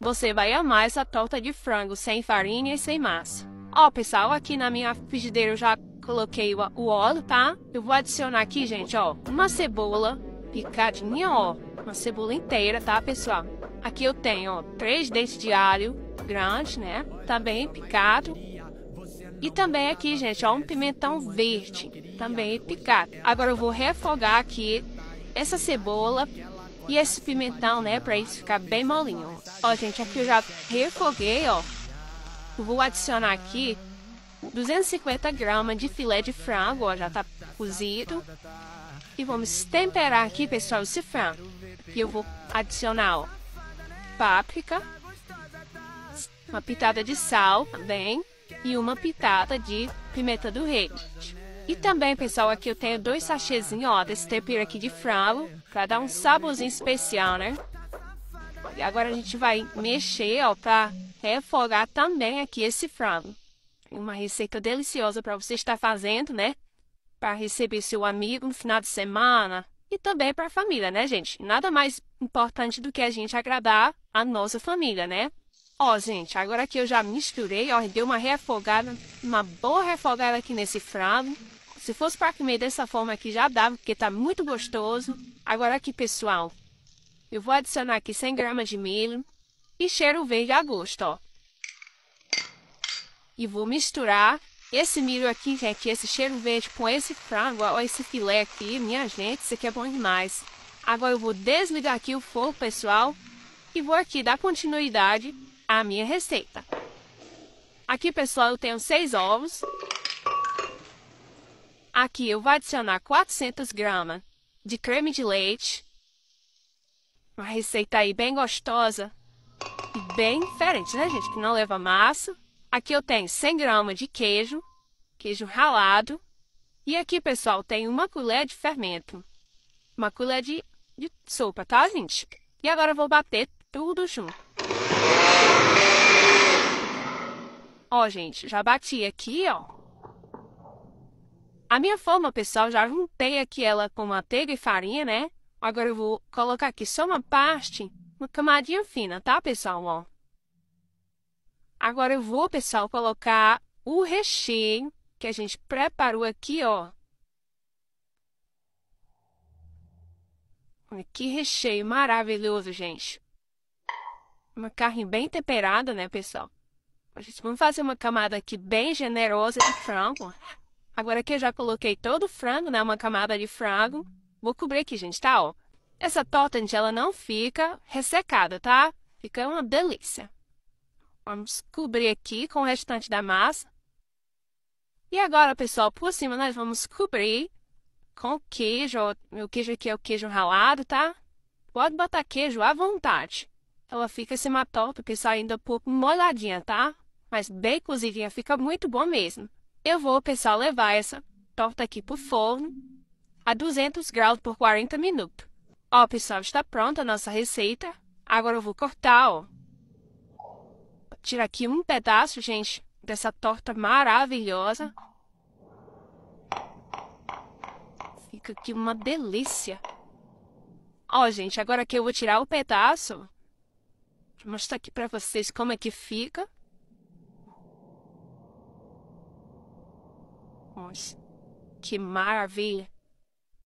Você vai amar essa torta de frango sem farinha e sem massa. Ó, oh, pessoal, aqui na minha frigideira eu já coloquei o óleo, tá? Eu vou adicionar aqui, gente, ó, uma cebola picadinha, ó, uma cebola inteira, tá, pessoal? Aqui eu tenho, ó, três dentes de alho grande, né? Também tá picado. E também aqui, gente, ó, um pimentão verde, também picado. Agora eu vou refogar aqui essa cebola e esse pimentão, né, para isso ficar bem molinho. Ó, gente, aqui eu já refoguei, ó. Vou adicionar aqui 250 gramas de filé de frango, ó, já tá cozido. E vamos temperar aqui, pessoal, esse frango. E eu vou adicionar, ó, páprica, uma pitada de sal também e uma pitada de pimenta do rei. E também, pessoal, aqui eu tenho dois sachêzinhos, ó, desse tempero aqui de frango, pra dar um saborzinho especial, né? E agora a gente vai mexer, ó, pra refogar também aqui esse frango. Uma receita deliciosa para você estar fazendo, né? Para receber seu amigo no final de semana e também para a família, né, gente? Nada mais importante do que a gente agradar a nossa família, né? Ó, gente, agora que eu já misturei, ó, deu uma refogada, uma boa refogada aqui nesse frango. Se fosse para comer dessa forma aqui já dava, porque tá muito gostoso. Agora aqui, pessoal, eu vou adicionar aqui 100 gramas de milho e cheiro verde a gosto, ó. E vou misturar esse milho aqui, gente, é esse cheiro verde com esse frango, ó, esse filé aqui, minha gente, isso aqui é bom demais. Agora eu vou desligar aqui o fogo, pessoal, e vou aqui dar continuidade à minha receita. Aqui, pessoal, eu tenho seis ovos, Aqui eu vou adicionar 400 gramas de creme de leite. Uma receita aí bem gostosa e bem diferente, né, gente? Que não leva massa. Aqui eu tenho 100 gramas de queijo, queijo ralado. E aqui, pessoal, tem uma colher de fermento. Uma colher de, de sopa, tá, gente? E agora eu vou bater tudo junto. Ó, gente, já bati aqui, ó. A minha forma, pessoal, já juntei aqui ela com manteiga e farinha, né? Agora eu vou colocar aqui só uma parte, uma camadinha fina, tá, pessoal? Ó. Agora eu vou, pessoal, colocar o recheio que a gente preparou aqui, ó. Olha que recheio maravilhoso, gente. Uma carne bem temperada, né, pessoal? A gente vai fazer uma camada aqui bem generosa de frango. Agora que eu já coloquei todo o frango, né? Uma camada de frango. Vou cobrir aqui, gente, tá? Ó. Essa torta, gente, ela não fica ressecada, tá? Fica uma delícia. Vamos cobrir aqui com o restante da massa. E agora, pessoal, por cima nós vamos cobrir com queijo. Meu queijo aqui é o queijo ralado, tá? Pode botar queijo à vontade. Ela fica assim uma torta, pessoal, ainda um pouco molhadinha, tá? Mas bem cozidinha, fica muito bom mesmo. Eu vou, pessoal, levar essa torta aqui pro forno a 200 graus por 40 minutos. Ó, pessoal, está pronta a nossa receita. Agora eu vou cortar, ó. Tirar aqui um pedaço, gente, dessa torta maravilhosa. Fica aqui uma delícia. Ó, gente, agora que eu vou tirar o pedaço, vou mostrar aqui pra vocês como é que fica. Que maravilha!